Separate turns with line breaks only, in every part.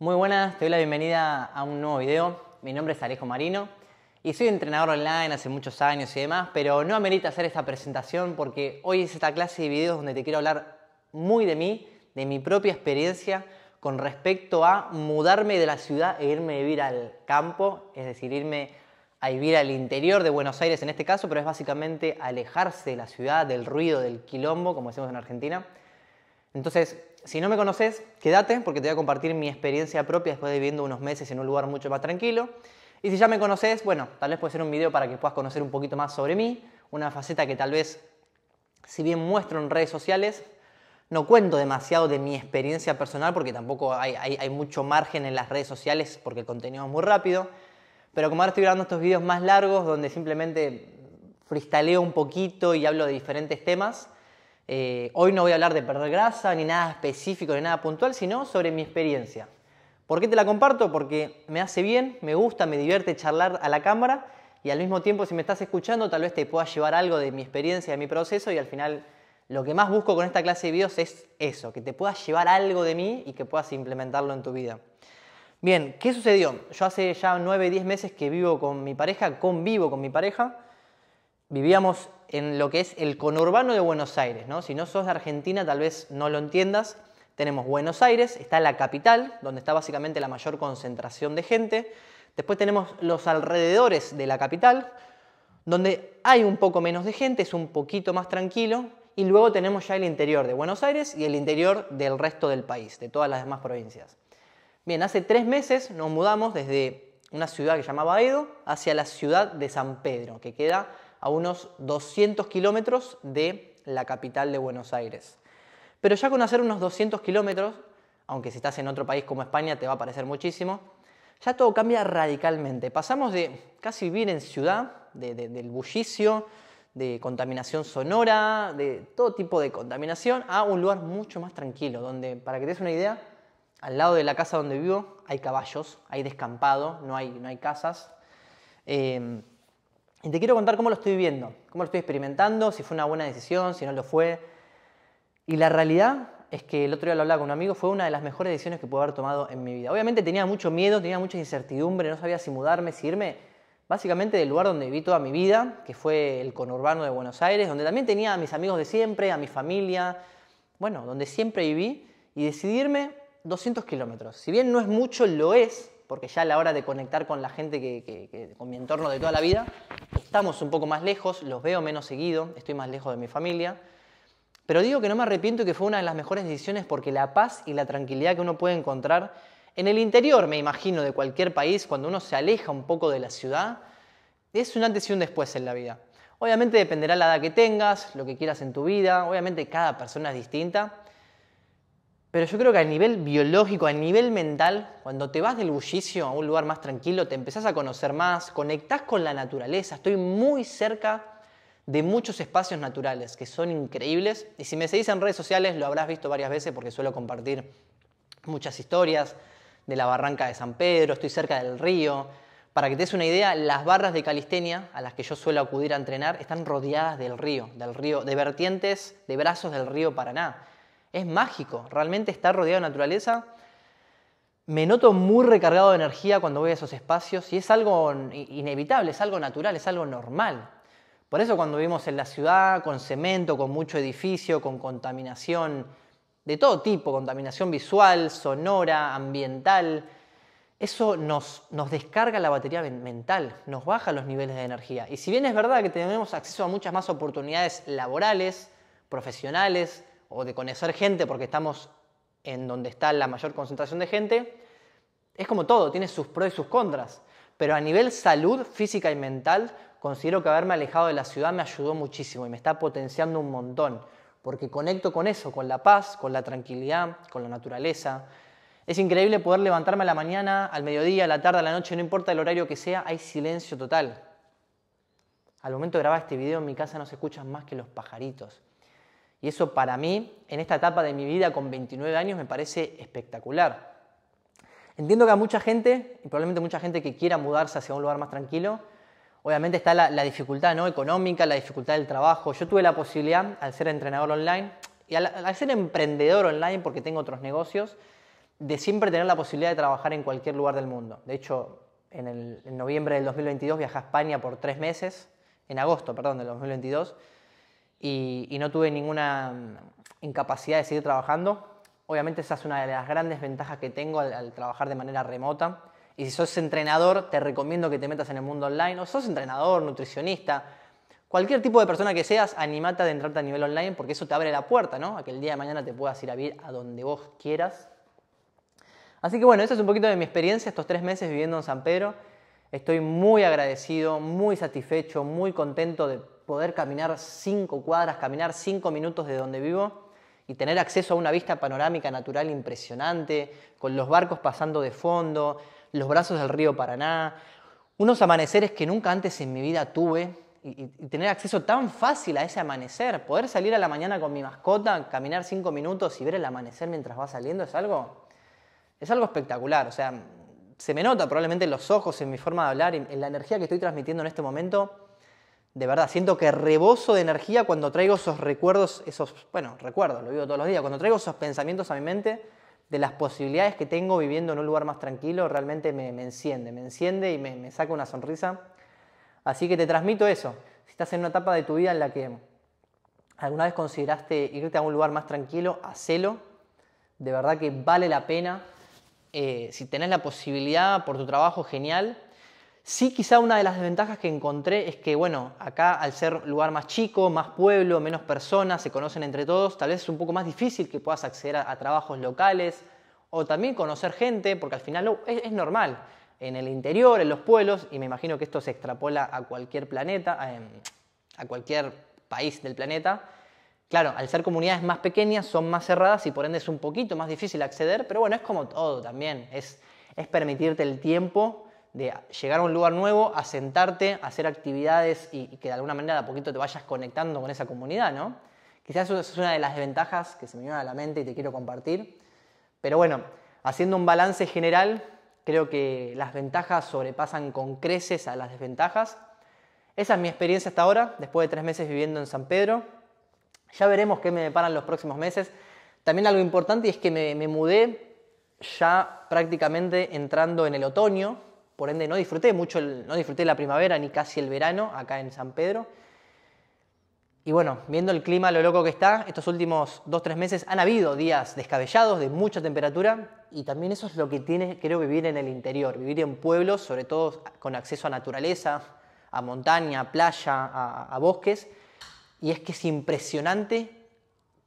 Muy buenas, te doy la bienvenida a un nuevo video. Mi nombre es Alejo Marino y soy entrenador online hace muchos años y demás, pero no amerita hacer esta presentación porque hoy es esta clase de videos donde te quiero hablar muy de mí, de mi propia experiencia con respecto a mudarme de la ciudad e irme a vivir al campo, es decir, irme a vivir al interior de Buenos Aires en este caso, pero es básicamente alejarse de la ciudad, del ruido, del quilombo, como decimos en Argentina. Entonces, si no me conoces, quédate porque te voy a compartir mi experiencia propia después de viviendo unos meses en un lugar mucho más tranquilo. Y si ya me conoces, bueno, tal vez puede ser un video para que puedas conocer un poquito más sobre mí, una faceta que tal vez, si bien muestro en redes sociales, no cuento demasiado de mi experiencia personal porque tampoco hay, mucho margen en las redes sociales porque el contenido es muy rápido. Pero como ahora estoy grabando estos videos más largos donde simplemente fristaleo un poquito y hablo de diferentes temas, eh, hoy no voy a hablar de perder grasa, ni nada específico, ni nada puntual, sino sobre mi experiencia. ¿Por qué te la comparto? Porque me hace bien, me gusta, me divierte charlar a la cámara y al mismo tiempo si me estás escuchando tal vez te pueda llevar algo de mi experiencia, de mi proceso y al final lo que más busco con esta clase de videos es eso, que te puedas llevar algo de mí y que puedas implementarlo en tu vida. Bien, ¿qué sucedió? Yo hace ya 9, 10 meses que vivo con mi pareja, convivo con mi pareja vivíamos en lo que es el conurbano de Buenos Aires. Si no sos de Argentina, tal vez no lo entiendas. Tenemos Buenos Aires, está la capital, donde está básicamente la mayor concentración de gente. Después tenemos los alrededores de la capital, donde hay un poco menos de gente, es un poquito más tranquilo. Y luego tenemos ya el interior de Buenos Aires y el interior del resto del país, de todas las demás provincias. Bien, hace tres meses nos mudamos desde una ciudad que llamaba Edo hacia la ciudad de San Pedro, que queda a unos 200 kilómetros de la capital de Buenos Aires. Pero ya con hacer unos 200 kilómetros, aunque si estás en otro país como España te va a parecer muchísimo, ya todo cambia radicalmente. Pasamos de casi vivir en ciudad, del bullicio, de contaminación sonora, de todo tipo de contaminación, a un lugar mucho más tranquilo, donde, para que te des una idea, al lado de la casa donde vivo hay caballos, hay descampado, no hay, no hay casas. Eh, y te quiero contar cómo lo estoy viviendo, cómo lo estoy experimentando, si fue una buena decisión, si no lo fue. Y la realidad es que el otro día lo hablaba con un amigo, fue una de las mejores decisiones que pude haber tomado en mi vida. Obviamente tenía mucho miedo, tenía mucha incertidumbre, no sabía si mudarme, si irme, básicamente del lugar donde viví toda mi vida, que fue el conurbano de Buenos Aires, donde también tenía a mis amigos de siempre, a mi familia, bueno, donde siempre viví, y decidirme 200 kilómetros. Si bien no es mucho, lo es, porque ya a la hora de conectar con la gente, que con mi entorno de toda la vida, Estamos un poco más lejos, los veo menos seguido, estoy más lejos de mi familia. Pero digo que no me arrepiento y que fue una de las mejores decisiones porque la paz y la tranquilidad que uno puede encontrar en el interior, me imagino, de cualquier país, cuando uno se aleja un poco de la ciudad, es un antes y un después en la vida. Obviamente dependerá la edad que tengas, lo que quieras en tu vida, obviamente cada persona es distinta, pero yo creo que a nivel biológico, a nivel mental, cuando te vas del bullicio a un lugar más tranquilo, te empezás a conocer más, conectás con la naturaleza. Estoy muy cerca de muchos espacios naturales que son increíbles. Y si me seguís en redes sociales, lo habrás visto varias veces porque suelo compartir muchas historias de la barranca de San Pedro, estoy cerca del río. Para que te des una idea, las barras de calistenia a las que yo suelo acudir a entrenar están rodeadas del río, del río, de vertientes, de brazos del río Paraná. Es mágico, realmente estar rodeado de naturaleza. Me noto muy recargado de energía cuando voy a esos espacios y es algo inevitable, es algo natural, es algo normal. Por eso cuando vivimos en la ciudad, con cemento, con mucho edificio, con contaminación de todo tipo, contaminación visual, sonora, ambiental, eso nos, nos, descarga la batería mental, nos baja los niveles de energía. Y si bien es verdad que tenemos acceso a muchas más oportunidades laborales, profesionales, o de conocer gente, porque estamos en donde está la mayor concentración de gente, es como todo, tiene sus pros y sus contras. Pero a nivel salud física y mental, considero que haberme alejado de la ciudad me ayudó muchísimo y me está potenciando un montón, porque conecto con eso, con la paz, con la tranquilidad, con la naturaleza. Es increíble poder levantarme a la mañana, al mediodía, a la tarde, a la noche, no importa el horario que sea, hay silencio total. Al momento de grabar este video en mi casa no se escuchan más que los pajaritos. Y eso para mí, en esta etapa de mi vida con 29 años, me parece espectacular. Entiendo que a mucha gente, y probablemente mucha gente que quiera mudarse hacia un lugar más tranquilo, obviamente está la, dificultad ¿no? económica, la dificultad del trabajo. Yo tuve la posibilidad, al ser entrenador online y al, ser emprendedor online, porque tengo otros negocios, de siempre tener la posibilidad de trabajar en cualquier lugar del mundo. De hecho, en, en noviembre del 2022 viajé a España por tres meses, en agosto, perdón, del 2022 y, no tuve ninguna mm, incapacidad de seguir trabajando. Obviamente esa es una de las grandes ventajas que tengo al, trabajar de manera remota. Y si sos entrenador, te recomiendo que te metas en el mundo online. O sos entrenador, nutricionista, cualquier tipo de persona que seas, animate a entrarte a nivel online porque eso te abre la puerta, ¿no? A que el día de mañana te puedas ir a vivir a donde vos quieras. Así que bueno, esa es un poquito de mi experiencia estos tres meses viviendo en San Pedro. Estoy muy agradecido, muy satisfecho, muy contento de poder caminar cinco cuadras, caminar cinco minutos de donde vivo y tener acceso a una vista panorámica natural impresionante, con los barcos pasando de fondo, los brazos del río Paraná, unos amaneceres que nunca antes en mi vida tuve y, tener acceso tan fácil a ese amanecer, poder salir a la mañana con mi mascota, caminar cinco minutos y ver el amanecer mientras va saliendo es algo es algo espectacular, o sea, se me nota probablemente en los ojos, en mi forma de hablar, en la energía que estoy transmitiendo en este momento de verdad, siento que reboso de energía cuando traigo esos recuerdos, esos, bueno, recuerdos, lo vivo todos los días, cuando traigo esos pensamientos a mi mente de las posibilidades que tengo viviendo en un lugar más tranquilo, realmente me, me enciende, me enciende y me, saca una sonrisa. Así que te transmito eso. Si estás en una etapa de tu vida en la que alguna vez consideraste irte a un lugar más tranquilo, hacelo. De verdad que vale la pena. Eh, si tenés la posibilidad por tu trabajo, genial Sí, quizá una de las desventajas que encontré es que, bueno, acá al ser lugar más chico, más pueblo, menos personas, se conocen entre todos, tal vez es un poco más difícil que puedas acceder a, trabajos locales o también conocer gente, porque al final es, normal en el interior, en los pueblos, y me imagino que esto se extrapola a cualquier planeta, em, a, cualquier país del planeta. Claro, al ser comunidades más pequeñas son más cerradas y por ende es un poquito más difícil acceder, pero bueno, es como todo también, es permitirte el tiempo de llegar a un lugar nuevo, asentarte, hacer actividades y, que de alguna manera de a poquito te vayas conectando con esa comunidad, ¿no? Quizás eso es una de las desventajas que se me viene a la mente y te quiero compartir. Pero bueno, haciendo un balance general, creo que las ventajas sobrepasan con creces a las desventajas. Esa es mi experiencia hasta ahora, después de tres meses viviendo en San Pedro. Ya veremos qué me deparan los próximos meses. También algo importante es que me mudé ya prácticamente entrando en el otoño, por ende no disfruté mucho, no disfruté la primavera ni casi el verano acá en San Pedro. Y bueno, viendo el clima, lo loco que está, estos últimos o tres meses han habido días descabellados de mucha temperatura y también eso es lo que tiene, creo, vivir en el interior, vivir en pueblos, sobre todo con acceso a naturaleza, a montaña, a playa, a bosques. Y es que es impresionante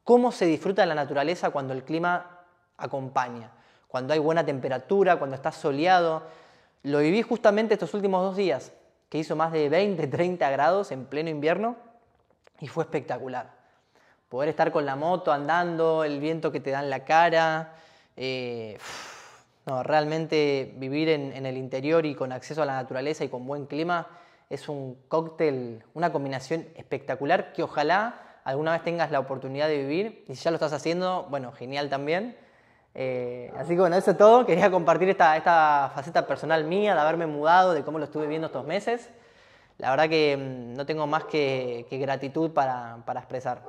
cómo se disfruta la naturaleza cuando el clima acompaña, cuando hay buena temperatura, cuando está soleado lo viví justamente estos últimos dos días, que hizo más de 20, 30 grados en pleno invierno y fue espectacular. Poder estar con la moto andando, el viento que te da en la cara. Eh, no, realmente vivir en, en el interior y con acceso a la naturaleza y con buen clima es un cóctel, una combinación espectacular que ojalá alguna vez tengas la oportunidad de vivir. Y si ya lo estás haciendo, bueno, genial también eh, así que bueno, eso es todo. Quería compartir esta, esta, faceta personal mía, de haberme mudado, de cómo lo estuve viendo estos meses. La verdad que mm, no tengo más que, gratitud para, para, expresar.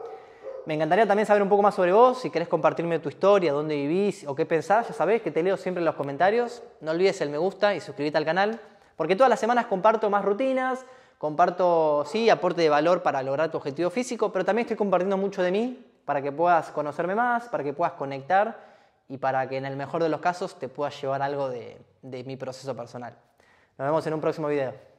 Me encantaría también saber un poco más sobre vos, si querés compartirme tu historia, dónde vivís o qué pensás, ya sabés que te leo siempre en los comentarios. No olvides el me gusta y suscribirte al canal, porque todas las semanas comparto más rutinas, comparto, sí, aporte de valor para lograr tu objetivo físico, pero también estoy compartiendo mucho de mí para que puedas conocerme más, para que puedas conectar y para que en el mejor de los casos te pueda llevar algo de, mi proceso personal. Nos vemos en un próximo video.